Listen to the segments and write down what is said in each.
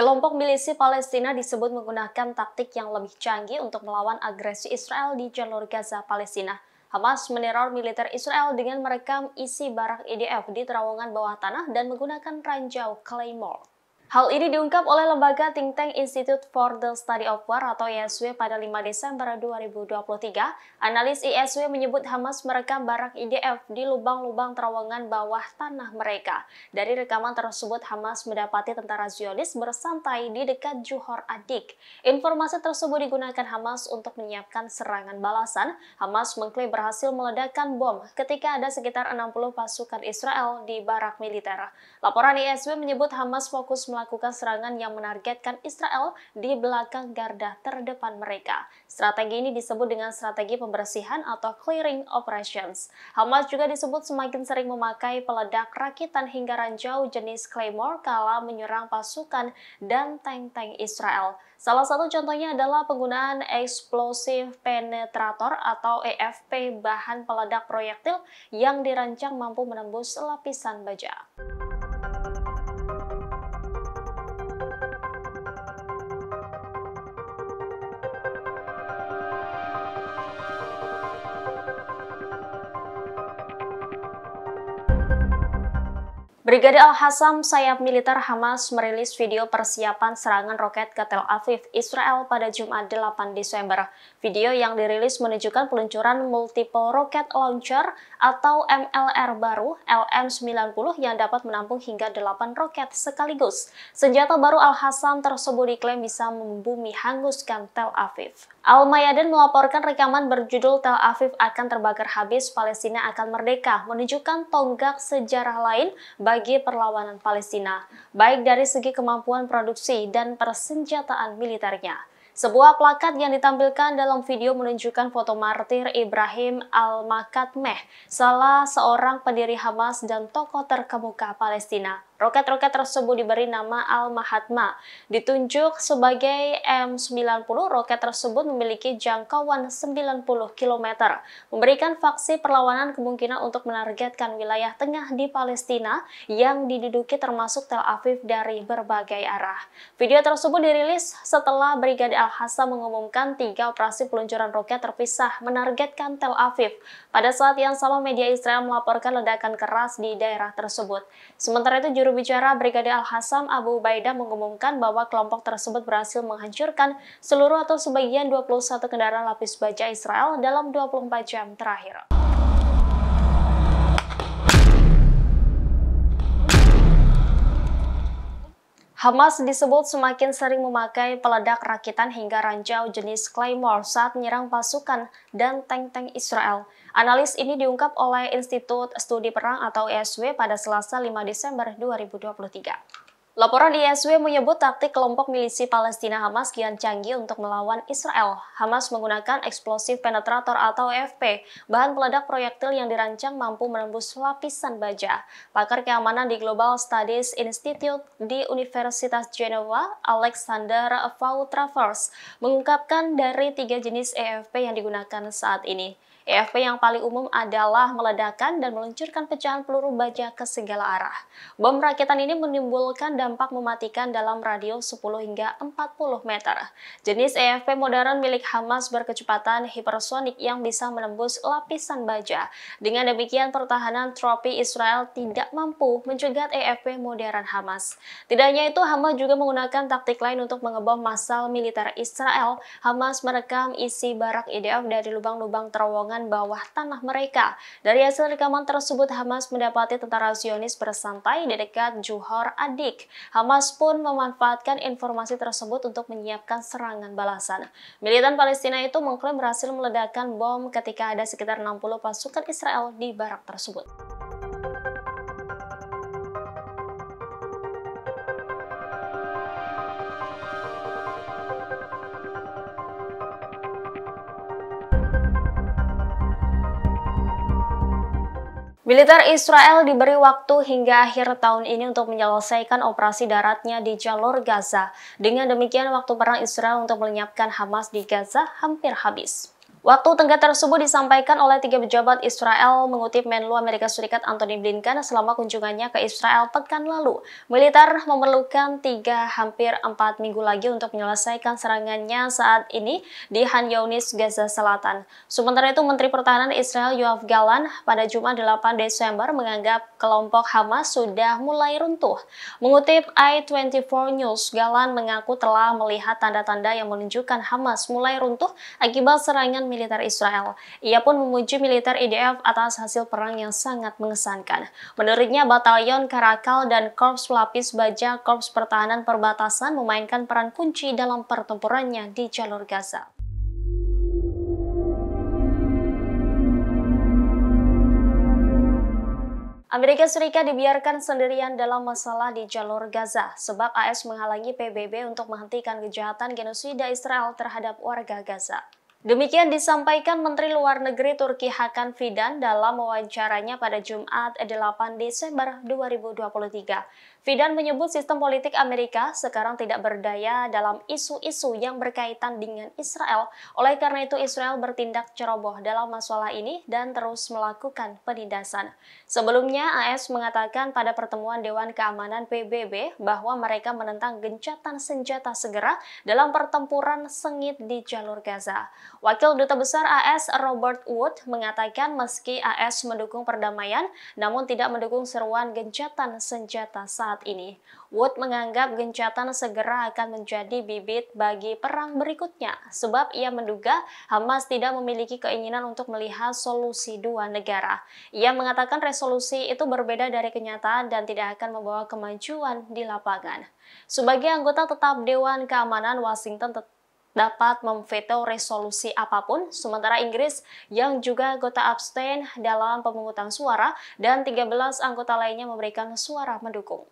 Kelompok milisi Palestina disebut menggunakan taktik yang lebih canggih untuk melawan agresi Israel di jalur Gaza Palestina. Hamas meneror militer Israel dengan merekam isi barak IDF e di terowongan bawah tanah dan menggunakan ranjau Claymore. Hal ini diungkap oleh lembaga think tank Institute for the Study of War atau ISW pada 5 Desember 2023. Analis ISW menyebut Hamas merekam barak IDF di lubang-lubang terowongan bawah tanah mereka. Dari rekaman tersebut, Hamas mendapati tentara Zionis bersantai di dekat Johor Adik. Informasi tersebut digunakan Hamas untuk menyiapkan serangan balasan. Hamas mengklaim berhasil meledakkan bom ketika ada sekitar 60 pasukan Israel di barak militer. Laporan ISW menyebut Hamas fokus melakukan melakukan serangan yang menargetkan Israel di belakang garda terdepan mereka. Strategi ini disebut dengan strategi pembersihan atau clearing operations. Hamas juga disebut semakin sering memakai peledak rakitan hingga ranjau jenis Claymore kala menyerang pasukan dan tank-tank Israel. Salah satu contohnya adalah penggunaan Explosive penetrator atau EFP bahan peledak proyektil yang dirancang mampu menembus lapisan baja. Brigade Al-Hassam, sayap militer Hamas, merilis video persiapan serangan roket ke Tel Aviv, Israel pada Jumat 8 Desember. Video yang dirilis menunjukkan peluncuran Multiple Rocket Launcher atau MLR baru LM-90 yang dapat menampung hingga 8 roket sekaligus. Senjata baru Al-Hassam tersebut diklaim bisa membumi hanguskan Tel Aviv. Al-Mayaden melaporkan rekaman berjudul Tel Aviv akan terbakar habis, Palestina akan merdeka, menunjukkan tonggak sejarah lain bagi bagi perlawanan Palestina, baik dari segi kemampuan produksi dan persenjataan militernya. Sebuah plakat yang ditampilkan dalam video menunjukkan foto martir Ibrahim al-Makatmeh, salah seorang pendiri Hamas dan tokoh terkemuka Palestina. Roket-roket tersebut diberi nama Al-Mahatma. Ditunjuk sebagai M90, roket tersebut memiliki jangkauan 90 km, memberikan faksi perlawanan kemungkinan untuk menargetkan wilayah tengah di Palestina yang diduduki termasuk Tel Aviv dari berbagai arah. Video tersebut dirilis setelah Brigade Al-Hassa mengumumkan tiga operasi peluncuran roket terpisah menargetkan Tel Aviv. Pada saat yang sama, media Israel melaporkan ledakan keras di daerah tersebut. Sementara itu, juru bicara Brigade al hasam Abu Ubaidah mengumumkan bahwa kelompok tersebut berhasil menghancurkan seluruh atau sebagian 21 kendaraan lapis baja Israel dalam 24 jam terakhir. Hamas disebut semakin sering memakai peledak rakitan hingga ranjau jenis Claymore saat menyerang pasukan dan tank-tank Israel. Analis ini diungkap oleh Institut Studi Perang atau ISW e pada Selasa 5 Desember 2023. Laporan ISW e menyebut taktik kelompok milisi Palestina Hamas kian canggih untuk melawan Israel. Hamas menggunakan eksplosif penetrator atau EFP, bahan peledak proyektil yang dirancang mampu menembus lapisan baja. Pakar keamanan di Global Studies Institute di Universitas Genoa, Alexander Vautravers, mengungkapkan dari tiga jenis EFP yang digunakan saat ini EFP yang paling umum adalah meledakan dan meluncurkan pecahan peluru baja ke segala arah. Bom rakitan ini menimbulkan dampak mematikan dalam radio 10 hingga 40 meter. Jenis EFP modern milik Hamas berkecepatan hipersonik yang bisa menembus lapisan baja. Dengan demikian, pertahanan tropi Israel tidak mampu mencegat EFP modern Hamas. Tidak hanya itu, Hamas juga menggunakan taktik lain untuk mengebom massal militer Israel. Hamas merekam isi barak IDF e dari lubang-lubang terowongan terowongan bawah tanah mereka. Dari hasil rekaman tersebut, Hamas mendapati tentara Zionis bersantai di dekat Johor Adik. Hamas pun memanfaatkan informasi tersebut untuk menyiapkan serangan balasan. Militan Palestina itu mengklaim berhasil meledakkan bom ketika ada sekitar 60 pasukan Israel di barak tersebut. Militer Israel diberi waktu hingga akhir tahun ini untuk menyelesaikan operasi daratnya di jalur Gaza. Dengan demikian, waktu perang Israel untuk melenyapkan Hamas di Gaza hampir habis. Waktu tenggat tersebut disampaikan oleh tiga pejabat Israel mengutip Menlu Amerika Serikat Antony Blinken selama kunjungannya ke Israel pekan lalu. Militer memerlukan tiga hampir empat minggu lagi untuk menyelesaikan serangannya saat ini di Han Yunis, Gaza Selatan. Sementara itu, Menteri Pertahanan Israel Yoav Galan pada Jumat 8 Desember menganggap kelompok Hamas sudah mulai runtuh. Mengutip I24 News, Galan mengaku telah melihat tanda-tanda yang menunjukkan Hamas mulai runtuh akibat serangan militer Israel. Ia pun memuji militer IDF e atas hasil perang yang sangat mengesankan. Menurutnya, Batalion Karakal dan Korps Lapis Baja Korps Pertahanan Perbatasan memainkan peran kunci dalam pertempurannya di jalur Gaza. Amerika Serikat dibiarkan sendirian dalam masalah di jalur Gaza sebab AS menghalangi PBB untuk menghentikan kejahatan genosida Israel terhadap warga Gaza. Demikian disampaikan Menteri Luar Negeri Turki Hakan Fidan dalam wawancaranya pada Jumat 8 eh, Desember 2023. Fidan menyebut sistem politik Amerika sekarang tidak berdaya dalam isu-isu yang berkaitan dengan Israel. Oleh karena itu Israel bertindak ceroboh dalam masalah ini dan terus melakukan penindasan. Sebelumnya AS mengatakan pada pertemuan Dewan Keamanan PBB bahwa mereka menentang gencatan senjata segera dalam pertempuran sengit di jalur Gaza. Wakil Duta Besar AS Robert Wood mengatakan meski AS mendukung perdamaian, namun tidak mendukung seruan gencatan senjata saat ini. Wood menganggap gencatan segera akan menjadi bibit bagi perang berikutnya, sebab ia menduga Hamas tidak memiliki keinginan untuk melihat solusi dua negara. Ia mengatakan resolusi itu berbeda dari kenyataan dan tidak akan membawa kemajuan di lapangan. Sebagai anggota tetap Dewan Keamanan Washington tetap dapat memveto resolusi apapun, sementara Inggris yang juga anggota abstain dalam pemungutan suara dan 13 anggota lainnya memberikan suara mendukung.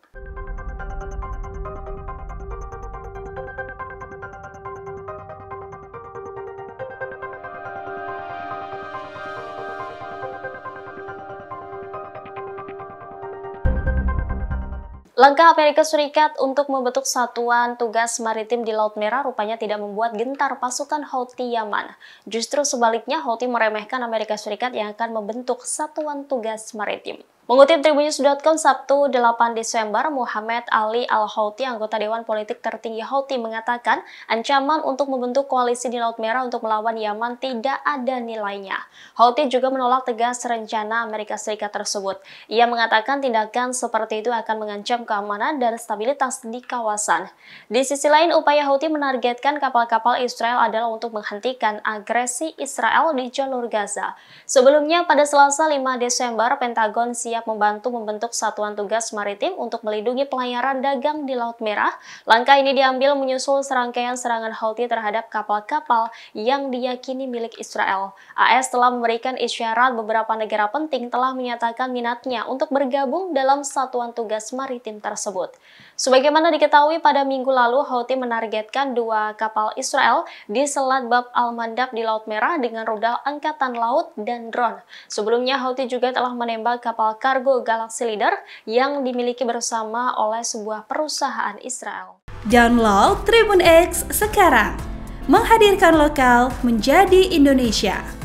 Langkah Amerika Serikat untuk membentuk satuan tugas maritim di Laut Merah rupanya tidak membuat gentar pasukan Houthi Yaman. Justru sebaliknya, Houthi meremehkan Amerika Serikat yang akan membentuk satuan tugas maritim. Mengutip Tribunnews.com Sabtu 8 Desember, Muhammad Ali Al-Houthi, anggota Dewan Politik Tertinggi Houthi, mengatakan ancaman untuk membentuk koalisi di Laut Merah untuk melawan Yaman tidak ada nilainya. Houthi juga menolak tegas rencana Amerika Serikat tersebut. Ia mengatakan tindakan seperti itu akan mengancam keamanan dan stabilitas di kawasan. Di sisi lain, upaya Houthi menargetkan kapal-kapal Israel adalah untuk menghentikan agresi Israel di jalur Gaza. Sebelumnya, pada Selasa 5 Desember, Pentagon siap siap membantu membentuk Satuan Tugas Maritim untuk melindungi pelayaran dagang di Laut Merah. Langkah ini diambil menyusul serangkaian serangan Houthi terhadap kapal-kapal yang diyakini milik Israel. AS telah memberikan isyarat beberapa negara penting telah menyatakan minatnya untuk bergabung dalam Satuan Tugas Maritim tersebut. Sebagaimana diketahui pada minggu lalu, Houthi menargetkan dua kapal Israel di Selat Bab Al-Mandab di Laut Merah dengan rudal angkatan laut dan drone. Sebelumnya, Houthi juga telah menembak kapal kargo Galaxy Leader yang dimiliki bersama oleh sebuah perusahaan Israel. Download Tribun X sekarang, menghadirkan lokal menjadi Indonesia.